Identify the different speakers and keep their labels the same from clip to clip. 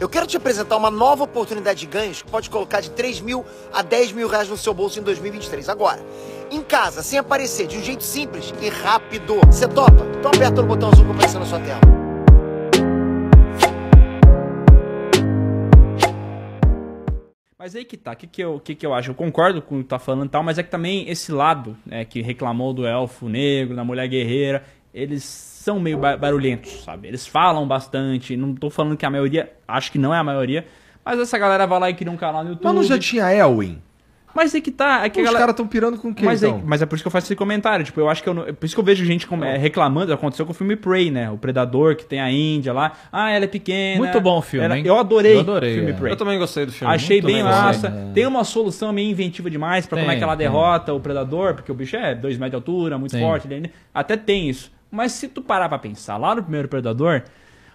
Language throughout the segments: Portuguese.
Speaker 1: Eu quero te apresentar uma nova oportunidade de ganhos que pode colocar de 3 mil a 10 mil reais no seu bolso em 2023. Agora, em casa, sem aparecer, de um jeito simples e rápido. Você topa? Então aperta no botão azul que apareceu na sua tela. Mas aí que tá, o
Speaker 2: que, que, eu, que, que eu acho? Eu concordo com o que tá falando e tal, mas é que também esse lado né, que reclamou do elfo negro, da mulher guerreira, eles são meio barulhentos, sabe? Eles falam bastante, não tô falando que a maioria, acho que não é a maioria, mas essa galera vai lá e cria um canal no YouTube. Mas não já
Speaker 3: tinha Elwin?
Speaker 2: Mas é que tá. É que Os galera... caras
Speaker 3: estão pirando com o quê, mas, é, então? é,
Speaker 2: mas é por isso que eu faço esse comentário. Tipo, eu acho que eu é Por isso que eu vejo gente com... é, reclamando. Aconteceu com o filme Prey, né? O Predador, que tem a Índia lá. Ah, ela é pequena. Muito bom o filme, hein? Eu adorei, eu adorei filme é. Prey. Eu também gostei do filme. Achei Muito bem massa. Gostei. É. Tem uma solução meio inventiva demais pra tem, como é que ela derrota tem. o Predador, porque o bicho é 2 metros de altura, muito tem. forte. Até tem isso. Mas se tu parar pra pensar, lá no primeiro Predador,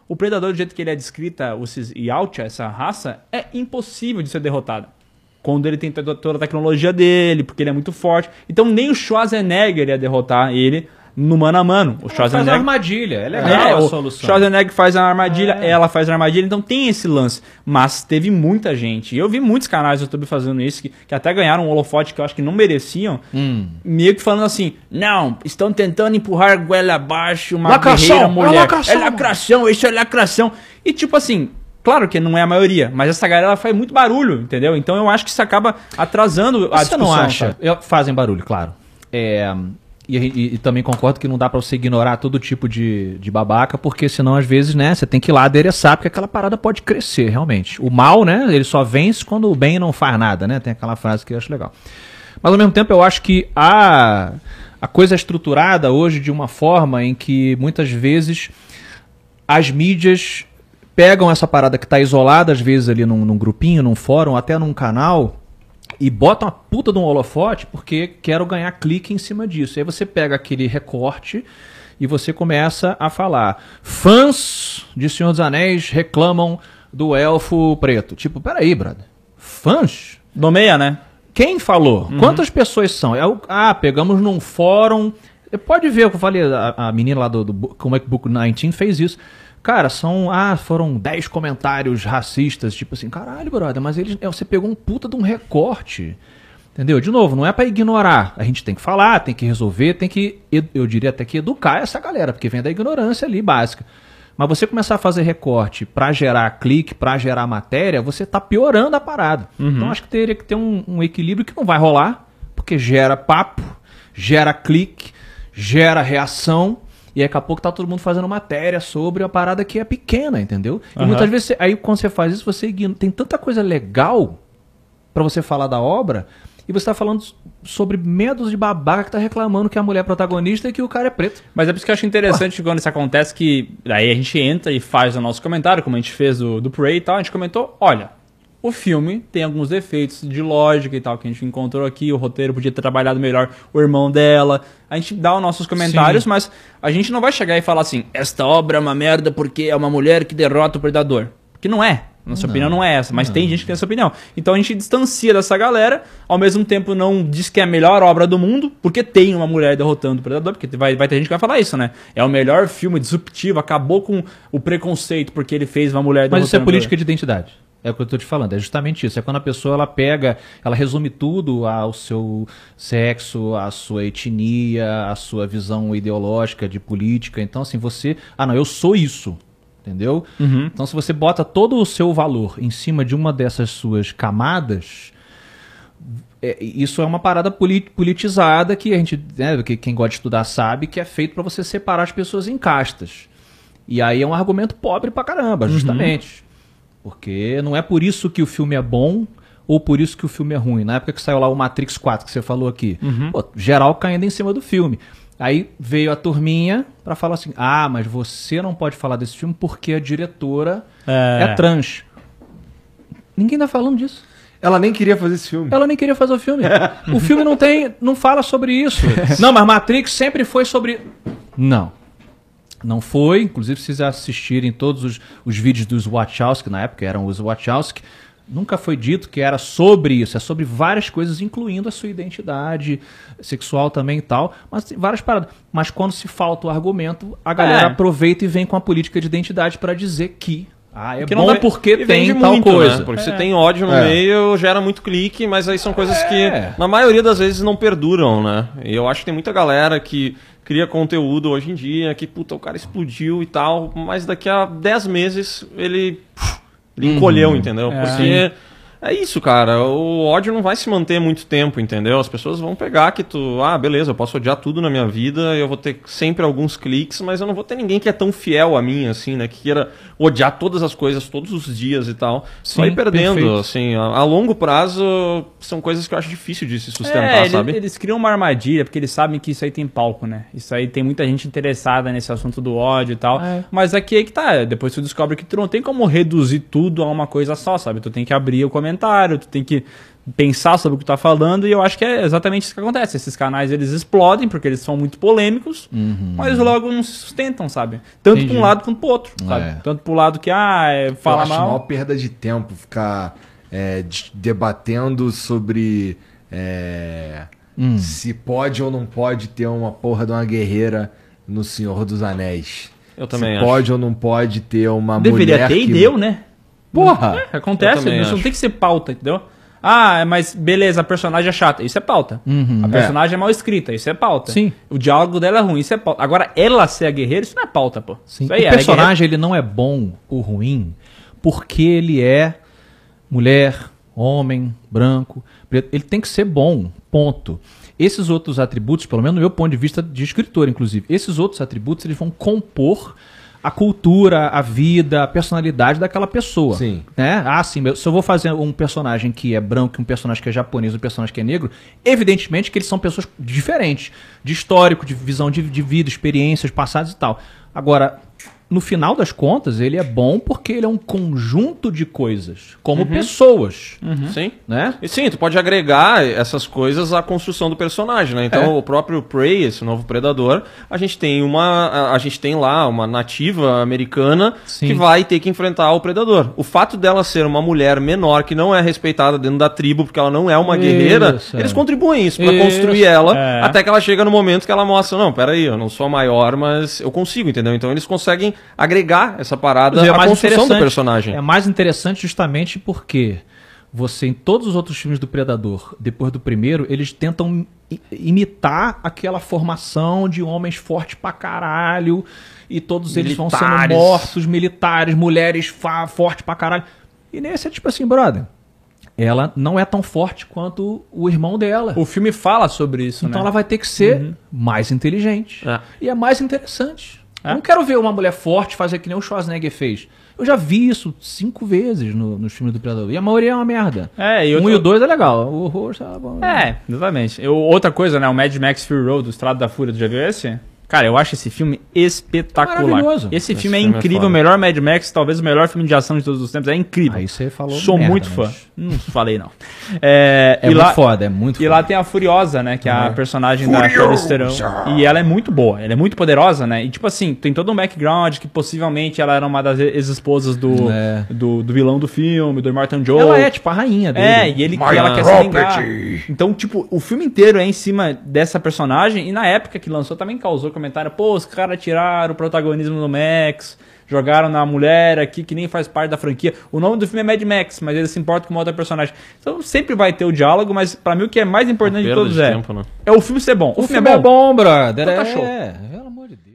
Speaker 2: o Predador, do jeito que ele é descrita, o Cis essa raça, é impossível de ser derrotada. Quando ele tem toda a tecnologia dele, porque ele é muito forte. Então nem o Schwarzenegger ia derrotar ele no mano a mano. O Schwarzenegger... Faz a
Speaker 1: armadilha, é, é legal é, a solução. O
Speaker 2: Schwarzenegger faz a armadilha, é. ela faz a armadilha, então tem esse lance. Mas teve muita gente. E eu vi muitos canais do YouTube fazendo isso, que, que até ganharam um holofote que eu acho que não mereciam. Hum. Meio que falando assim, não, estão tentando empurrar goela abaixo uma lacração, é mulher. É lacração, é lacração isso é lacração. E tipo assim, Claro que não é a maioria, mas essa galera faz muito barulho, entendeu? Então eu acho que isso acaba atrasando a Você discussão. Você não acha?
Speaker 1: Tá? Fazem barulho, claro. É, e, e, e, também concordo que não dá para você ignorar todo tipo de, de babaca, porque senão, às vezes, né, você tem que ir lá adereçar, porque aquela parada pode crescer, realmente. O mal, né, ele só vence quando o bem não faz nada, né? Tem aquela frase que eu acho legal. Mas ao mesmo tempo eu acho que a, a coisa é estruturada hoje de uma forma em que muitas vezes as mídias pegam essa parada que está isolada, às vezes, ali num, num grupinho, num fórum, até num canal e bota uma puta de um holofote porque quero ganhar clique em cima disso. Aí você pega aquele recorte e você começa a falar. Fãs de Senhor dos Anéis reclamam do elfo preto. Tipo, peraí, brother. Fãs? Nomeia, né? Quem falou? Uhum. Quantas pessoas são? É o ah, pegamos num fórum. Pode ver, eu falei, a, a menina lá do, do Comic é Book 19 fez isso. Cara, são. Ah, foram 10 comentários racistas. Tipo assim, caralho, brother, mas eles, é, você pegou um puta de um recorte. Entendeu? De novo, não é para ignorar. A gente tem que falar, tem que resolver, tem que, eu diria até que educar essa galera, porque vem da ignorância ali básica. Mas você começar a fazer recorte para gerar clique, para gerar matéria, você tá piorando a parada. Uhum. Então acho que teria que ter um, um, equilíbrio que não vai rolar, porque gera papo, gera clique, gera reação. E daqui a pouco tá todo mundo fazendo matéria sobre uma parada que é pequena, entendeu? E uhum. muitas vezes, aí quando você faz isso, você ignora. Tem tanta coisa legal para você falar da obra e você está falando sobre medos de babaca que tá reclamando que a mulher é protagonista e que o cara é preto. Mas é por isso que eu acho
Speaker 2: interessante Pô. quando isso acontece que aí a gente entra e faz o nosso comentário, como a gente fez do, do Prey e tal, a gente comentou, olha, o filme tem alguns defeitos de lógica e tal que a gente encontrou aqui. O roteiro podia ter trabalhado melhor o irmão dela. A gente dá os nossos comentários, Sim. mas a gente não vai chegar e falar assim: esta obra é uma merda porque é uma mulher que derrota o predador. Que não é. Nossa não, opinião não é essa, mas não. tem gente que tem essa opinião. Então a gente distancia dessa galera, ao mesmo tempo não diz que é a melhor obra do mundo, porque tem uma mulher derrotando o predador, porque vai, vai ter gente que vai falar isso, né?
Speaker 1: É o melhor filme disruptivo, acabou com o preconceito porque ele fez uma mulher derrotando. Mas isso é política de identidade. É o que eu estou te falando, é justamente isso. É quando a pessoa ela pega, ela resume tudo ao seu sexo, à sua etnia, à sua visão ideológica de política. Então, assim, você. Ah, não, eu sou isso. Entendeu? Uhum. Então, se você bota todo o seu valor em cima de uma dessas suas camadas, é, isso é uma parada politizada que a gente, né, que quem gosta de estudar sabe que é feito para você separar as pessoas em castas. E aí é um argumento pobre pra caramba, uhum. justamente. Uhum. Porque não é por isso que o filme é bom ou por isso que o filme é ruim. Na época que saiu lá o Matrix 4, que você falou aqui, uhum. pô, geral caindo em cima do filme. Aí veio a turminha para falar assim: ah, mas você não pode falar desse filme porque a diretora é, é trans. Ninguém tá falando disso. Ela nem queria fazer esse filme. Ela nem queria fazer o filme. o filme não tem, não fala sobre isso. não, mas Matrix sempre foi sobre. Não. Não foi. Inclusive, se vocês assistirem todos os, os vídeos dos Wachowski, na época eram os Wachowski, Nunca foi dito que era sobre isso, é sobre várias coisas, incluindo a sua identidade sexual também e tal, mas várias paradas. Mas quando se falta o argumento, a galera é. aproveita e vem com a política de identidade para dizer que ah, é que bom não porque tem tal né? coisa. Né? Porque é. tem ódio no é.
Speaker 3: meio, gera muito clique, mas aí são coisas é. que, na maioria das vezes, não perduram, né? E eu acho que tem muita galera que cria conteúdo hoje em dia que, puta, o cara explodiu e tal, mas daqui a 10 meses ele, ele encolheu, uhum. entendeu? É. Porque é isso, cara. O ódio não vai se manter muito tempo, entendeu? As pessoas vão pegar que tu, ah, beleza, eu posso odiar tudo na minha vida, eu vou ter sempre alguns cliques, mas eu não vou ter ninguém que é tão fiel a mim, assim, né? Que queira odiar todas as coisas todos os dias e tal. Sim, vai perdendo, perfeito. assim. A, a, longo prazo, são coisas que eu acho difícil de se sustentar, é, ele, sabe?
Speaker 2: Eles criam uma armadilha, porque eles sabem que isso aí tem palco, né? Isso aí tem muita gente interessada nesse assunto do ódio e tal. É. Mas aqui é que tá. Depois tu descobre que tu não tem como reduzir tudo a uma coisa só, sabe? Tu tem que abrir o comentário comentário, tu tem que pensar sobre o que tá falando, e eu acho que é exatamente isso que acontece. Esses canais eles explodem porque eles são muito polêmicos, uhum. mas logo não se sustentam, sabe? Tanto Entendi. pra um lado quanto pro outro, é. Tanto pro lado que, ah, é, fala eu acho mal. Maior
Speaker 1: perda de tempo ficar é, debatendo sobre é, hum. se pode ou não pode ter uma porra de uma guerreira no Senhor dos Anéis. Eu também se acho. Pode ou não pode ter uma Deveria mulher. Deveria ter e que... deu, né? Porra!
Speaker 2: É, acontece, isso acho. não tem que ser pauta, entendeu? Ah, é, mas beleza, a personagem é chata. Isso é pauta. Uhum, a é. personagem é. é. mal escrita. Isso é pauta. Sim. O diálogo dela é ruim. Isso é pauta. Agora, ela ser a guerreira, isso não é pauta, pô. Sim. Isso aí, o personagem,
Speaker 1: é ele não é bom ou ruim porque ele é mulher, homem, branco, preto. Ele tem que ser bom, ponto. Esses outros atributos, pelo menos no meu ponto de vista de escritor, inclusive, esses outros atributos, eles vão compor a cultura, a vida, a personalidade daquela pessoa. Sim. Né? Ah, sim, se eu vou fazer um personagem que é branco, um personagem que é japonês, um personagem que é negro, evidentemente que eles são pessoas diferentes, de histórico, de visão de, de vida, experiências passadas e tal. Agora, no final das contas, ele é bom porque ele é um conjunto de coisas, como uhum. pessoas.
Speaker 3: Uhum. Sim. Né? E sim, tu pode agregar essas coisas à construção do personagem, né? Então, é. o próprio Prey, esse novo predador, a gente tem uma a, gente tem lá uma nativa americana sim. que vai ter que enfrentar o predador. O fato dela ser uma mulher menor que não é respeitada dentro da tribo porque ela não é uma isso. guerreira, é. eles contribuem isso para construir ela é. até que ela chega no momento que ela mostra, não, peraí, eu não sou maior, mas eu consigo, entendeu? Então, eles conseguem agregar essa parada é à é mais construção do personagem.
Speaker 1: É mais interessante justamente porque você, em todos os outros filmes do Predador, depois do primeiro, eles tentam imitar aquela formação de homens fortes pra caralho e todos eles militares. vão sendo mortos, militares, mulheres fortes pra caralho. E nesse é tipo assim, brother ela não é tão forte quanto o irmão dela. O filme fala sobre isso, então né? Então ela vai ter que ser uhum. mais inteligente. É. E é mais interessante. É? Eu não quero ver uma mulher forte fazer que nem o Schwarzenegger fez. Eu já vi isso cinco vezes no, nos filmes do Predador. E a maioria é uma merda. É, e um e o dois é legal. O horror tá bom. Né? É,
Speaker 2: exatamente. Eu, outra coisa, né? O Mad Max Fury Road, o Estrado da Fúria, tu já viu esse? Cara, eu acho esse filme espetacular. É esse, esse, filme, é filme é incrível, é o melhor Mad Max, talvez o melhor filme de ação de todos os tempos. É incrível. Aí ah, você falou. Sou merda, muito né, fã. Mas... Não falei, não. É, é muito lá, foda, é muito e foda. E lá tem a Furiosa, né? Que é a personagem Furiosa. da Charlize E ela é muito boa, ela é muito poderosa, né? E tipo assim, tem todo um background que possivelmente ela era uma das ex-esposas do, é. do, do, vilão do filme, do Martin Joe. Ela é tipo a rainha dele. É, e ele, ela quer se vingar. Então, tipo, o filme inteiro é em cima dessa personagem. E na época que lançou também causou comentário, pô, os caras tiraram o protagonismo do Max, jogaram na mulher aqui que nem faz parte da franquia. O nome do filme é Mad Max, mas ele se importa com uma outra personagem. Então sempre vai ter o diálogo, mas para mim o que é mais importante de todos de é tempo, é, né? é o filme ser bom. O, o filme, é filme, é bom,
Speaker 1: é bom brother. Então tá é, show. É, pelo amor de Deus.